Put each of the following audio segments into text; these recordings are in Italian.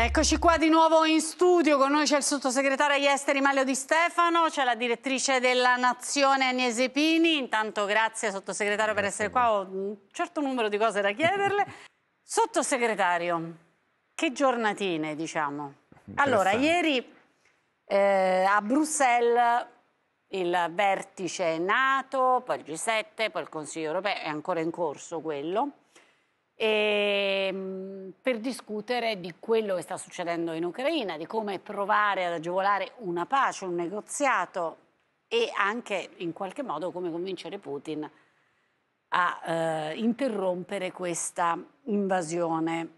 Eccoci qua di nuovo in studio, con noi c'è il sottosegretario agli esteri Mario Di Stefano, c'è la direttrice della Nazione Agnese Pini, intanto grazie sottosegretario per essere qua, ho un certo numero di cose da chiederle. Sottosegretario, che giornatine diciamo? Allora, ieri eh, a Bruxelles il vertice NATO, poi il G7, poi il Consiglio europeo, è ancora in corso quello e, ehm, per discutere di quello che sta succedendo in Ucraina, di come provare ad agevolare una pace, un negoziato e anche in qualche modo come convincere Putin a eh, interrompere questa invasione.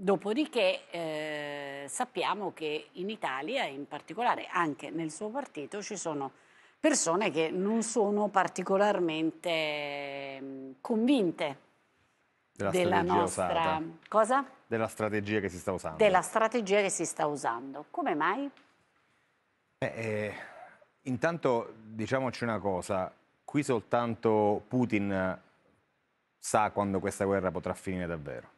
Dopodiché eh, sappiamo che in Italia, in particolare anche nel suo partito, ci sono persone che non sono particolarmente mm, convinte della, della nostra... Cosa? Della strategia che si sta usando. Della strategia che si sta usando. Come mai? Beh, eh, intanto diciamoci una cosa, qui soltanto Putin eh, sa quando questa guerra potrà finire davvero.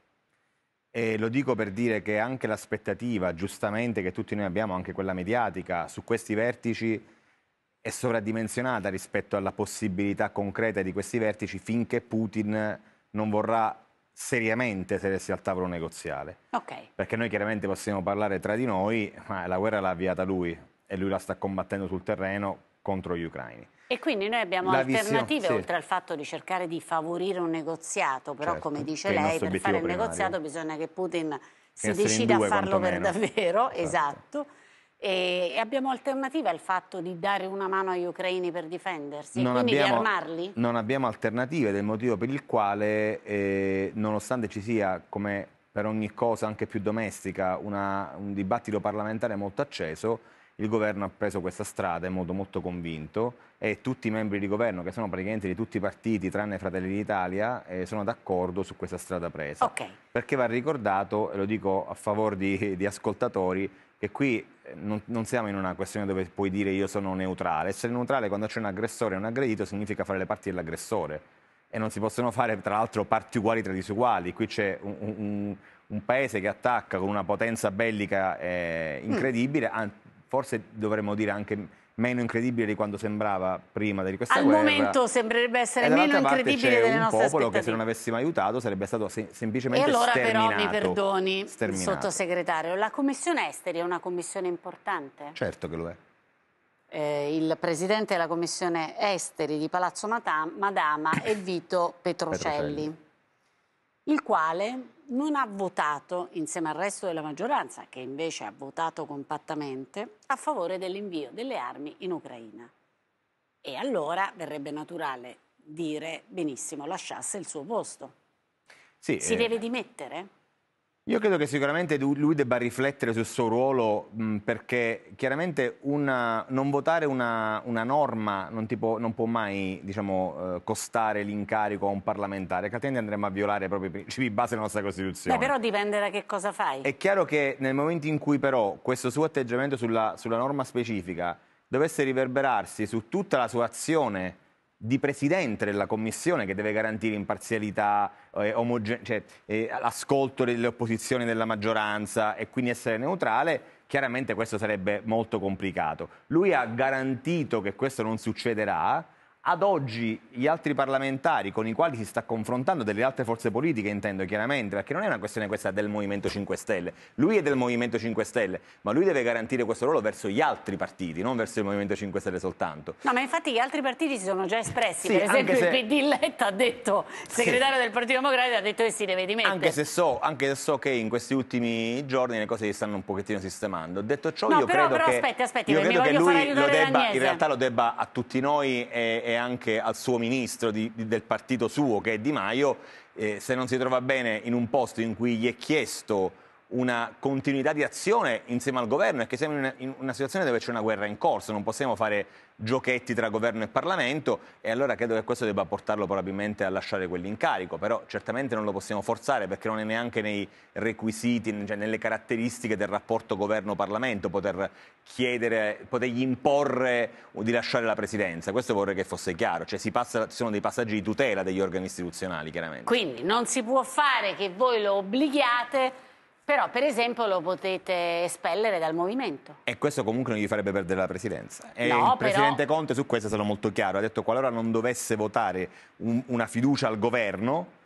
E lo dico per dire che anche l'aspettativa, giustamente, che tutti noi abbiamo, anche quella mediatica, su questi vertici è sovradimensionata rispetto alla possibilità concreta di questi vertici finché Putin non vorrà seriamente sedersi al tavolo negoziale. Okay. Perché noi chiaramente possiamo parlare tra di noi, ma la guerra l'ha avviata lui e lui la sta combattendo sul terreno contro gli ucraini. E quindi noi abbiamo la alternative visione, sì. oltre al fatto di cercare di favorire un negoziato, però certo, come dice lei, per fare il negoziato bisogna che Putin si decida a farlo per davvero, esatto. esatto e abbiamo alternative al fatto di dare una mano agli ucraini per difendersi non e quindi abbiamo, di armarli? Non abbiamo alternative ed è il motivo per il quale, eh, nonostante ci sia, come per ogni cosa anche più domestica, una, un dibattito parlamentare molto acceso, il governo ha preso questa strada in modo molto convinto e tutti i membri di governo, che sono praticamente di tutti i partiti tranne Fratelli d'Italia, eh, sono d'accordo su questa strada presa. Okay. Perché va ricordato, e lo dico a favore di, di ascoltatori, che qui eh, non, non, siamo in una questione dove puoi dire io sono neutrale. Essere neutrale quando c'è un aggressore e un aggredito significa fare le parti dell'aggressore e non si possono fare tra l'altro parti uguali tra disuguali. Qui c'è un, un, un paese che attacca con una potenza bellica eh, mm. incredibile, mm. forse dovremmo dire anche meno incredibile di quanto sembrava prima di questa Al guerra. Al momento sembrerebbe essere meno incredibile delle nostre aspettative. c'è un popolo che se non avessimo aiutato sarebbe stato sem semplicemente sterminato. E allora sterminato, però mi perdoni, sterminato. sottosegretario, la Commissione Esteri è una commissione importante? Certo che lo è. Eh, il presidente della Commissione Esteri di Palazzo Madama è Vito Petrocelli, Petrocelli. il quale non ha votato, insieme al resto della maggioranza, che invece ha votato compattamente, a favore dell'invio delle armi in Ucraina. E allora verrebbe naturale dire benissimo lasciasse il suo posto. Sì, si eh... deve dimettere? Io credo che sicuramente lui debba riflettere sul suo ruolo mh, perché chiaramente una, non votare una, una norma non, tipo, non, può mai diciamo, eh, costare l'incarico a un parlamentare, che altrimenti andremo a violare i propri principi base della nostra Costituzione. Beh, però dipende da che cosa fai. È chiaro che nel momento in cui però questo suo atteggiamento sulla, sulla norma specifica dovesse riverberarsi su tutta la sua azione di presidente della commissione che deve garantire imparzialità, eh, cioè, eh, ascolto delle opposizioni della maggioranza e quindi essere neutrale, chiaramente questo sarebbe molto complicato. Lui ha garantito che questo non succederà ad oggi gli altri parlamentari con i quali si sta confrontando delle altre forze politiche intendo chiaramente perché non è una questione questa del Movimento 5 Stelle lui è del Movimento 5 Stelle ma lui deve garantire questo ruolo verso gli altri partiti non verso il Movimento 5 Stelle soltanto no ma infatti gli altri partiti si sono già espressi sì, per esempio se... il PD Letta ha detto il segretario sì. del Partito Democratico ha detto che si deve dimettere anche se, so, anche se so che in questi ultimi giorni le cose si stanno un pochettino sistemando detto ciò no, io però, credo però, che, aspetti, aspetti, io credo che lui debba, in realtà lo debba a tutti noi e, e e anche al suo ministro di, di, del partito suo, che è Di Maio, eh, se non si trova bene in un posto in cui gli è chiesto una continuità di azione insieme al governo e che siamo in una, in una, situazione dove c'è una guerra in corso, non possiamo fare giochetti tra governo e Parlamento e allora credo che questo debba portarlo probabilmente a lasciare quell'incarico, però certamente non lo possiamo forzare perché non è neanche nei requisiti, cioè nelle caratteristiche del rapporto governo-Parlamento poter chiedere, potergli imporre di lasciare la Presidenza, questo vorrei che fosse chiaro, cioè passa, ci sono dei passaggi di tutela degli organi istituzionali chiaramente. Quindi non si può fare che voi lo obblighiate però, per esempio, lo potete espellere dal movimento. E questo comunque non gli farebbe perdere la presidenza. E no, il Presidente Conte su questo è stato molto chiaro. Ha detto qualora non dovesse votare un, una fiducia al governo,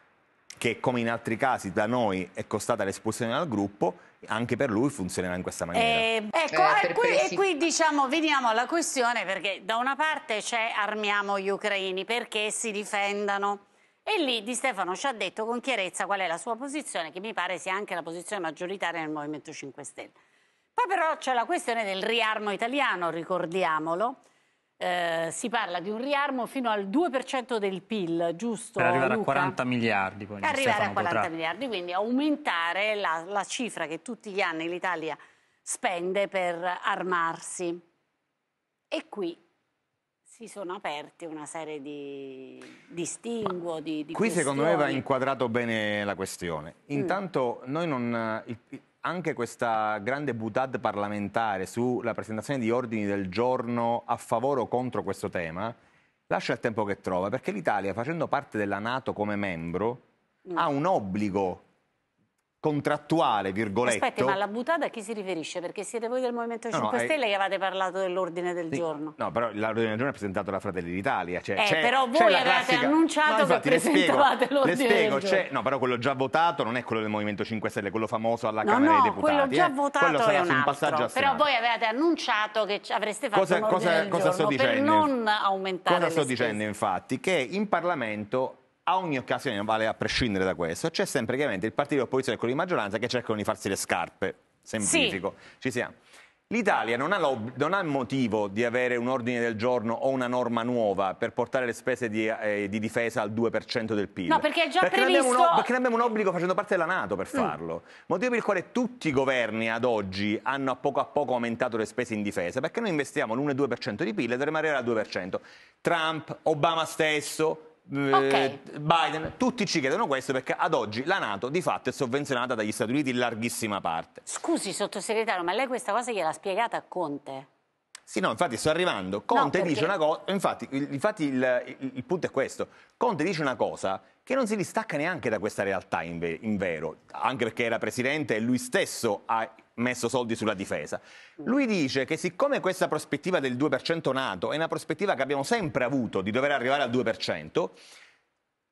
che come in altri casi da noi è costata l'espulsione dal gruppo, anche per lui funzionerà in questa maniera. Eh, ecco, eh, e, qui, e qui diciamo, veniamo alla questione perché da una parte c'è armiamo gli ucraini perché si difendano e lì Di Stefano ci ha detto con chiarezza qual è la sua posizione, che mi pare sia anche la posizione maggioritaria nel Movimento 5 Stelle. Poi però c'è la questione del riarmo italiano, ricordiamolo. Eh, si parla di un riarmo fino al 2% del PIL, giusto? Per arrivare Luca? a 40 miliardi. Poi, arrivare Stefano a 40 potrà... miliardi, quindi aumentare la, la cifra che tutti gli anni l'Italia spende per armarsi. E qui si sono aperti una serie di distinguo, di, di Qui questioni. secondo me va inquadrato bene la questione. Mm. Intanto mm. noi non... Eh, anche questa grande butade parlamentare sulla presentazione di ordini del giorno a favore o contro questo tema lascia il tempo che trova, perché l'Italia, facendo parte della Nato come membro, mm. ha un obbligo contrattuale, virgolette. Aspetti, ma la buttata a chi si riferisce? Perché siete voi del Movimento 5 no, eh, Stelle è... che avete parlato dell'ordine del sì, giorno. No, però l'ordine del giorno è presentato da Fratelli d'Italia. Cioè, eh, però voi avevate classica... annunciato no, infatti, che presentavate l'ordine del giorno. C'è... No, però quello già votato non è quello del Movimento 5 Stelle, quello famoso alla Camera dei Deputati. quello già eh. votato quello sarà è un, un passaggio altro. Però voi avevate annunciato che avreste fatto cosa, un cosa, cosa sto dicendo? per non aumentare Cosa sto dicendo, infatti? Che in Parlamento a ogni occasione, non vale a prescindere da questo, c'è sempre chiaramente il partito di opposizione e quello di maggioranza che cercano di farsi le scarpe. Semplifico. Sì. Ci siamo. L'Italia non ha, non ha, motivo di avere un ordine del giorno o una norma nuova per portare le spese di, eh, di difesa al 2% del PIL. No, perché è già perché previsto... Noi un, perché noi abbiamo un obbligo facendo parte della Nato per mm. farlo. Mm. Motivo per il quale tutti i governi ad oggi hanno a poco a poco aumentato le spese in difesa. Perché noi investiamo l'1,2% di PIL e dovremmo arrivare al 2%. Trump, Obama stesso, Okay. Eh, Biden, tutti ci chiedono questo perché ad oggi la Nato di fatto è sovvenzionata dagli Stati Uniti in larghissima parte. Scusi sottosegretario, ma lei questa cosa gliel'ha spiegata a Conte? Sì, no, infatti sto arrivando. Conte no, dice una cosa, infatti, infatti il, il, il, punto è questo, Conte dice una cosa che non si distacca neanche da questa realtà in, ve, in vero, anche perché era presidente e lui stesso ha messo soldi sulla difesa. Mm. Lui dice che siccome questa prospettiva del 2% nato è una prospettiva che abbiamo sempre avuto di dover arrivare al 2%,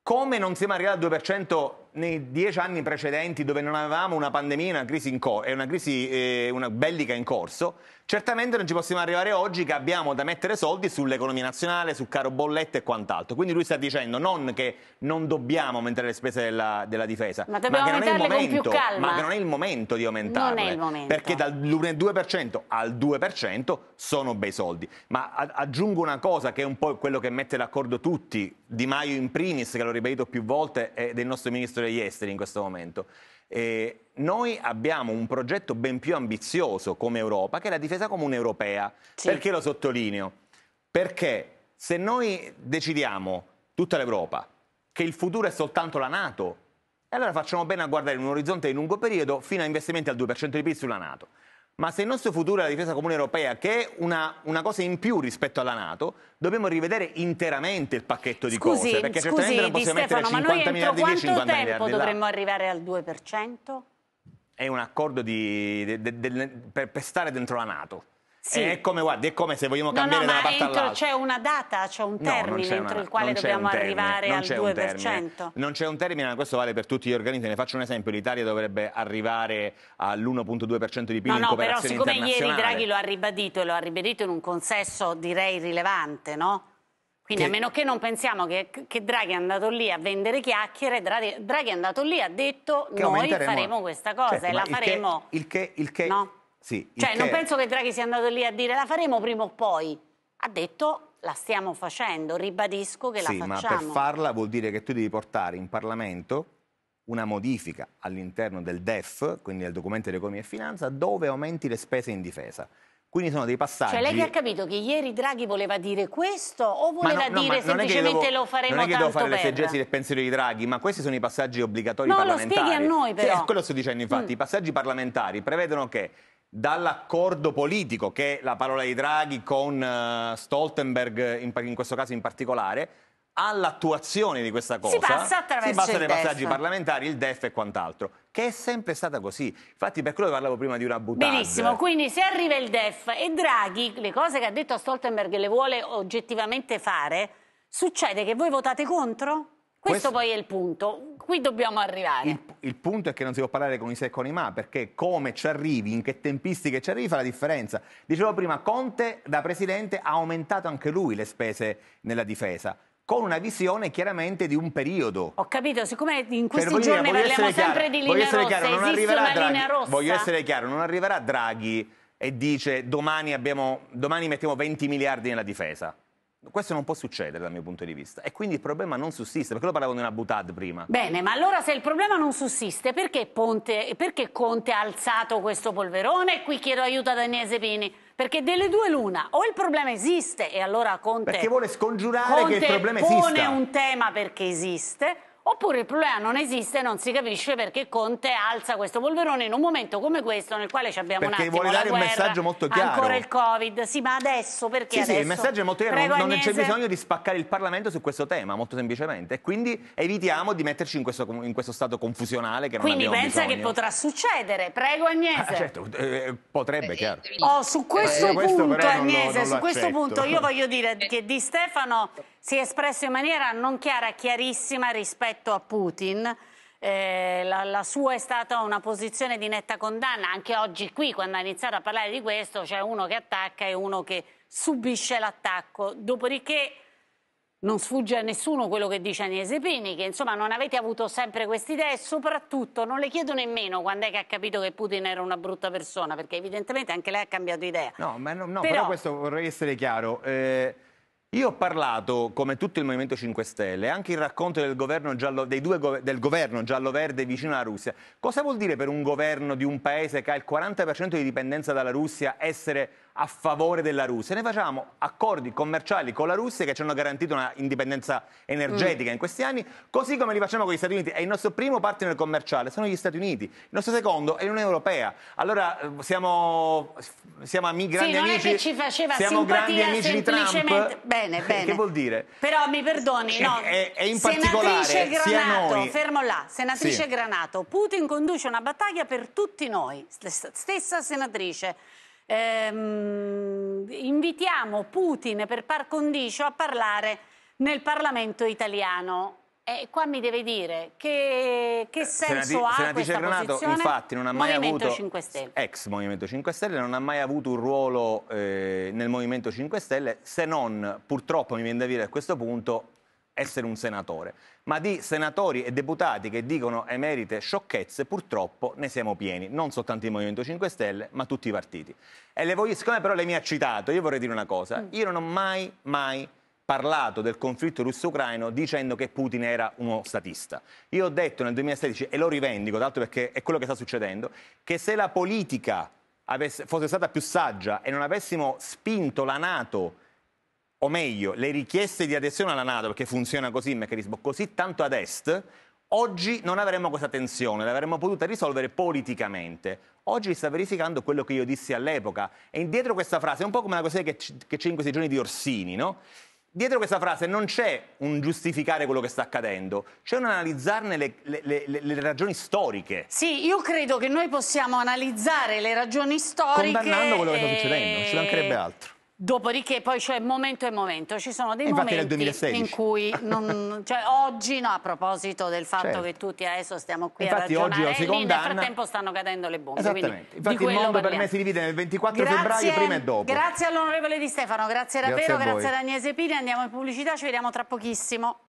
come non siamo arrivati al 2% nei dieci anni precedenti dove non avevamo una pandemia una crisi in cor- e una crisi eh, una bellica in corso, certamente non ci possiamo arrivare oggi che abbiamo da mettere soldi sull'economia nazionale, sul caro bollette e quant'altro. Quindi lui sta dicendo non che non dobbiamo aumentare le spese della, della difesa, ma, ma, che momento, ma, che non è il momento, di aumentarle. Non è il momento. Perché dall'1,2% al 2% sono bei soldi. Ma aggiungo una cosa che è un po' quello che mette d'accordo tutti, Di Maio in primis, che l'ho ripetuto più volte, e del nostro ministro degli esteri in questo momento. Eh, noi abbiamo un progetto ben più ambizioso come Europa, che è la difesa comune europea. Sì. Perché lo sottolineo? Perché se noi decidiamo, tutta l'Europa, che il futuro è soltanto la Nato, allora facciamo bene a guardare in un orizzonte di lungo periodo fino a investimenti al 2% di PIL sulla Nato. Ma se il nostro futuro è la difesa comune europea, che è una, una, cosa in più rispetto alla Nato, dobbiamo rivedere interamente il pacchetto di scusi, cose. Perché scusi, certamente non possiamo Stefano, mettere 50 miliardi di 50 miliardi Quanto tempo dovremmo là. arrivare al 2%? È un accordo di, de, de, de, per, per stare dentro la Nato. Sì. È, come, guarda, è come se vogliamo cambiare no, no, da una parte C'è una data, c'è un termine no, entro una, il quale dobbiamo arrivare al 2%. Non c'è un termine, questo vale per tutti gli organismi. Ne faccio un esempio, l'Italia dovrebbe arrivare all'1.2% di PIL no, in no, però siccome ieri Draghi lo ha ribadito e lo ha ribadito in un consesso direi rilevante, no? Quindi che... a meno che non pensiamo che, che, Draghi è andato lì a vendere chiacchiere, Draghi, Draghi è andato lì e ha detto che noi faremo questa cosa certo, e la faremo... Il che, il che, il che no? Sì, cioè, che... non penso che Draghi sia andato lì a dire la faremo prima o poi. Ha detto la stiamo facendo, ribadisco che sì, la facciamo. Sì, ma per farla vuol dire che tu devi portare in Parlamento una modifica all'interno del DEF, quindi del documento di economia e finanza, dove aumenti le spese in difesa. Quindi sono dei passaggi. Cioè, lei che ha capito che ieri Draghi voleva dire questo o voleva no, dire semplicemente devo, lo faremo tanto Non è che devo fare per... le seggesi del pensiero di Draghi, ma questi sono i passaggi obbligatori no, parlamentari. No, lo spieghi a noi però. Sì, eh, quello sto dicendo infatti, mm. i passaggi parlamentari prevedono che dall'accordo politico, che è la parola di Draghi con uh, Stoltenberg in, in questo caso in particolare, all'attuazione di questa cosa si passa attraverso si passano i passaggi parlamentari, il DEF e quant'altro che è sempre stata così infatti per quello che parlavo prima di una buttata benissimo, quindi se arriva il DEF e Draghi le cose che ha detto Stoltenberg le vuole oggettivamente fare succede che voi votate contro? questo, questo... poi è il punto qui dobbiamo arrivare. Il, il, punto è che non si può parlare con i se e con i ma, perché come ci arrivi, in che tempistiche ci arrivi, fa la differenza. Dicevo prima, Conte da presidente ha aumentato anche lui le spese nella difesa con una visione chiaramente di un periodo. Ho capito, siccome in cioè, questi per giorni parliamo sempre chiaro, di linea rossa, chiaro, non arriverà Draghi, rossa. Voglio essere chiaro, non arriverà Draghi e dice domani, abbiamo, domani mettiamo 20 miliardi nella difesa. Questo non può succedere dal mio punto di vista e quindi il problema non sussiste, perché lo parlavo di una butad prima. Bene, ma allora se il problema non sussiste, perché, Ponte, perché Conte ha alzato questo polverone? E qui chiedo aiuto ad Agnese Pini. Perché delle due l'una, o il problema esiste e allora Conte... Perché vuole scongiurare Conte che il problema esiste. Conte pone un tema perché esiste, Oppure il problema non esiste e non si capisce perché Conte alza questo polverone in un momento come questo nel quale abbiamo perché un attimo vuole dare guerra, un messaggio molto chiaro. Ancora il Covid, sì, ma adesso perché sì, adesso? Sì, il messaggio è molto chiaro, Prego, non, c'è bisogno di spaccare il Parlamento su questo tema, molto semplicemente. quindi evitiamo di metterci in questo, in questo stato confusionale che non quindi abbiamo Quindi pensa che potrà succedere. Prego ah, Agnese. Ah, certo, eh, potrebbe, chiaro. Oh, su eh, questo, questo punto Agnese, su questo punto io voglio dire che di Stefano si è espresso in maniera non chiara, chiarissima rispetto a Putin. Eh, la, la, sua è stata una posizione di netta condanna. Anche oggi qui, quando ha iniziato a parlare di questo, c'è uno che attacca e uno che subisce l'attacco. Dopodiché non sfugge a nessuno quello che dice Agnese Pini, che insomma non avete avuto sempre queste idee e soprattutto non le chiedo nemmeno quando è che ha capito che Putin era una brutta persona, perché evidentemente anche lei ha cambiato idea. No, ma no, no però... però... questo vorrei essere chiaro. Eh io ho parlato, come tutto il Movimento 5 Stelle, anche il racconto del governo giallo, dei due go, del governo giallo-verde vicino alla Russia. Cosa vuol dire per un governo di un paese che ha il 40% di dipendenza dalla Russia essere a favore della Russia. Noi facciamo accordi commerciali con la Russia che ci hanno garantito una indipendenza energetica mm. in questi anni, così come li facciamo con gli Stati Uniti. È il nostro primo partner commerciale sono gli Stati Uniti, il nostro secondo è l'Unione Europea. Allora siamo, siamo ami, grandi sì, non amici. È che ci faceva siamo grandi amici di Trump. Bene, eh, bene. Che vuol dire? Però mi perdoni, eh, no. E, e in particolare Granato, noi... fermo là, senatrice sì. Granato, Putin conduce una battaglia per tutti noi, stessa senatrice ehm, invitiamo Putin per par condicio a parlare nel Parlamento italiano. E qua mi deve dire che, che eh, senso Senati, ha Senatrice questa Renato, posizione? infatti, non ha mai Movimento avuto 5 Stelle. ex Movimento 5 Stelle non ha mai avuto un ruolo eh, nel Movimento 5 Stelle se non purtroppo mi viene da dire a questo punto essere un senatore, ma di senatori e deputati che dicono emerite sciocchezze, purtroppo ne siamo pieni, non soltanto il Movimento 5 Stelle, ma tutti i partiti. E le voglio, siccome però lei mi ha citato, io vorrei dire una cosa, mm. io non ho mai, mai parlato del conflitto russo-ucraino dicendo che Putin era uno statista. Io ho detto nel 2016, e lo rivendico, tanto perché è quello che sta succedendo, che se la politica avesse, fosse stata più saggia e non avessimo spinto la Nato o meglio, le richieste di adesione alla Nato, perché funziona così il meccanismo, così tanto ad est, oggi non avremmo questa tensione, l'avremmo potuta risolvere politicamente. Oggi si sta verificando quello che io dissi all'epoca. E dietro questa frase, è un po' come la cosa che, c'è in questi giorni di Orsini, no? Dietro questa frase non c'è un giustificare quello che sta accadendo, c'è un analizzarne le, le, le, le, ragioni storiche. Sì, io credo che noi possiamo analizzare le ragioni storiche. Condannando quello che sta succedendo, non ci mancherebbe altro. Dopodiché poi c'è momento e momento, ci sono dei Infatti momenti in cui non, cioè, oggi no, a proposito del fatto certo. che tutti adesso stiamo qui Infatti a ragionare, oggi nel frattempo stanno cadendo le bombe. Esattamente. Infatti il mondo per me si divide nel 24 grazie, febbraio prima e dopo. Grazie all'onorevole Di Stefano, grazie davvero, grazie, grazie ad Agnese Pini, andiamo in pubblicità, ci vediamo tra pochissimo.